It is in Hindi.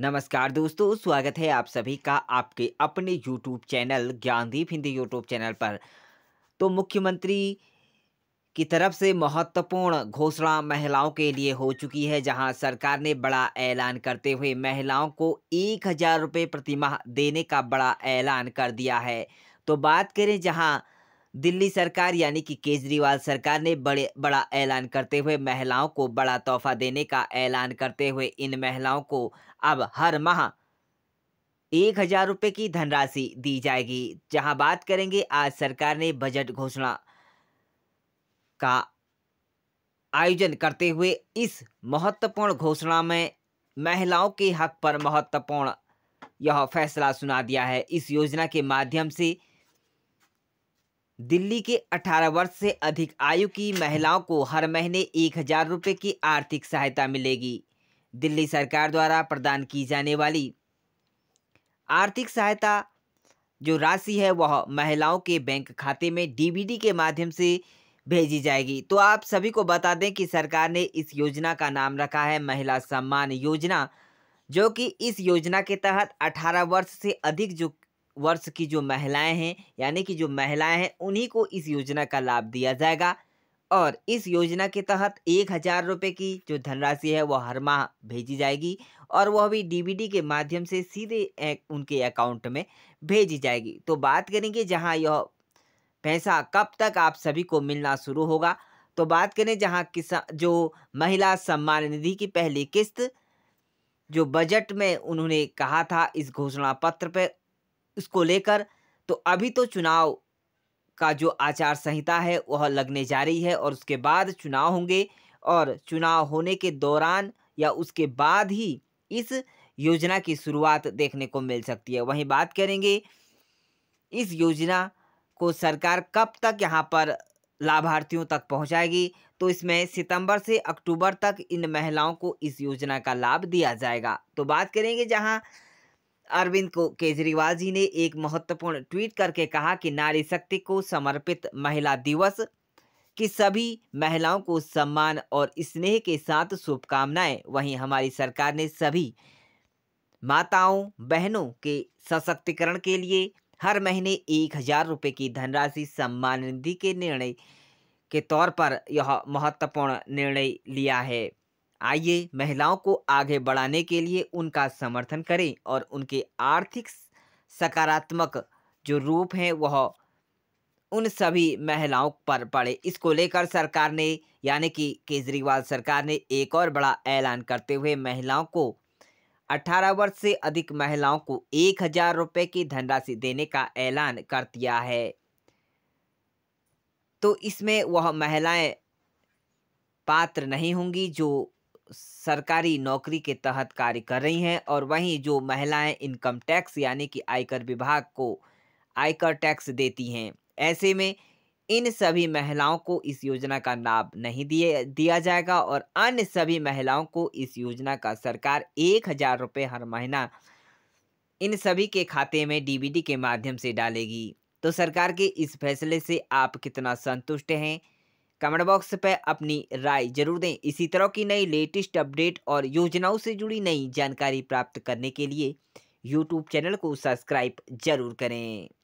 नमस्कार दोस्तों स्वागत है आप सभी का आपके अपने YouTube channel Gyandeep Hindi YouTube channel पर तो मुख्यमंत्री की तरफ से महत्वपूर्ण घोषणा महिलाओं के लिए हो चुकी है जहां सरकार ने बड़ा ऐलान करते हुए महिलाओं को एक हज़ार रुपये प्रतिमाह देने का बड़ा ऐलान कर दिया है तो बात करें जहां दिल्ली सरकार यानी कि केजरीवाल सरकार ने बड़े बड़ा ऐलान करते हुए महिलाओं को बड़ा तोहफा देने का ऐलान करते हुए इन महिलाओं को अब हर माह एक हजार रुपये की धनराशि दी जाएगी जहां बात करेंगे आज सरकार ने बजट घोषणा का आयोजन करते हुए इस महत्वपूर्ण घोषणा में महिलाओं के हक पर महत्वपूर्ण यह फैसला सुना दिया है इस योजना के माध्यम से दिल्ली के 18 वर्ष से अधिक आयु की महिलाओं को हर महीने एक हजार रुपये की आर्थिक सहायता मिलेगी दिल्ली सरकार द्वारा प्रदान की जाने वाली आर्थिक सहायता जो राशि है वह महिलाओं के बैंक खाते में डीबीडी के माध्यम से भेजी जाएगी तो आप सभी को बता दें कि सरकार ने इस योजना का नाम रखा है महिला सम्मान योजना जो कि इस योजना के तहत 18 वर्ष से अधिक जो वर्ष की जो महिलाएं हैं यानी कि जो महिलाएं हैं उन्हीं को इस योजना का लाभ दिया जाएगा और इस योजना के तहत एक हज़ार रुपये की जो धनराशि है वह हर माह भेजी जाएगी और वह भी डीबीडी के माध्यम से सीधे उनके अकाउंट में भेजी जाएगी तो बात करेंगे जहां यह पैसा कब तक आप सभी को मिलना शुरू होगा तो बात करें जहां किसान जो महिला सम्मान निधि की पहली किस्त जो बजट में उन्होंने कहा था इस घोषणा पत्र पर इसको लेकर तो अभी तो चुनाव का जो आचार संहिता है वह लगने जा रही है और उसके बाद चुनाव होंगे और चुनाव होने के दौरान या उसके बाद ही इस योजना की शुरुआत देखने को मिल सकती है वहीं बात करेंगे इस योजना को सरकार कब तक यहाँ पर लाभार्थियों तक पहुँचाएगी तो इसमें सितंबर से अक्टूबर तक इन महिलाओं को इस योजना का लाभ दिया जाएगा तो बात करेंगे जहाँ अरविंद को केजरीवाल जी ने एक महत्वपूर्ण ट्वीट करके कहा कि नारी शक्ति को समर्पित महिला दिवस की सभी महिलाओं को सम्मान और स्नेह के साथ शुभकामनाएं वहीं हमारी सरकार ने सभी माताओं बहनों के सशक्तिकरण के लिए हर महीने एक हजार रुपये की धनराशि सम्मान निधि के निर्णय के तौर पर यह महत्वपूर्ण निर्णय लिया है आइए महिलाओं को आगे बढ़ाने के लिए उनका समर्थन करें और उनके आर्थिक सकारात्मक जो रूप हैं वह उन सभी महिलाओं पर पड़े इसको लेकर सरकार ने यानी कि केजरीवाल सरकार ने एक और बड़ा ऐलान करते हुए महिलाओं को 18 वर्ष से अधिक महिलाओं को एक हजार रुपये की धनराशि देने का ऐलान कर दिया है तो इसमें वह महिलाएं पात्र नहीं होंगी जो सरकारी नौकरी के तहत कार्य कर रही हैं और वहीं जो महिलाएं इनकम टैक्स यानी कि आयकर विभाग को आयकर टैक्स देती हैं ऐसे में इन सभी महिलाओं को इस योजना का लाभ नहीं दिए दिया जाएगा और अन्य सभी महिलाओं को इस योजना का सरकार एक हज़ार रुपये हर महीना इन सभी के खाते में डीबीटी के माध्यम से डालेगी तो सरकार के इस फैसले से आप कितना संतुष्ट हैं कमेंट बॉक्स पर अपनी राय जरूर दें इसी तरह की नई लेटेस्ट अपडेट और योजनाओं से जुड़ी नई जानकारी प्राप्त करने के लिए यूट्यूब चैनल को सब्सक्राइब जरूर करें